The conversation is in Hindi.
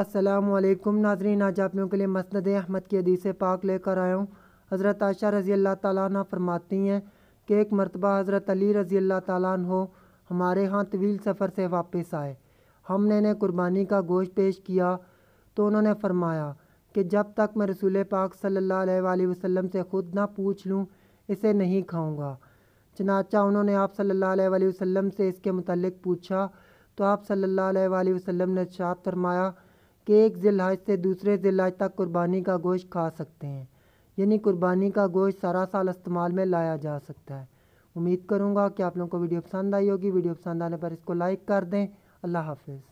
असलम नाजरीन आज आप लोगों के लिए मसनद अहमद की हदीस पाक लेकर आया हूँ हज़रत आशा रज़ी अल्लाह ताली फरमाती हैं कि एक मरतबा हज़रत अली रज़ी अल्लाह ताली हमारे यहाँ तवील सफ़र से वापस आए हमने इन्हें कुर्बानी का गोश्त पेश किया तो उन्होंने फरमाया कि जब तक मैं रसूल पाक सल्ला वसम से ख़ुद ना पूछ लूँ इसे नहीं खाऊँगा चनाचा उन्होंने आप सल्ला वसम से इसके मतलब पूछा तो आप सल्ला वसम ने शाद फरमाया कि एक जिलाज से दूसरे जिलाज तक कुर्बानी का गोश्त खा सकते हैं यानी कुर्बानी का गोश्त सारा साल इस्तेमाल में लाया जा सकता है उम्मीद करूँगा कि आप लोगों को वीडियो पसंद आई होगी वीडियो पसंद आने पर इसको लाइक कर दें अल्लाह हाफिज़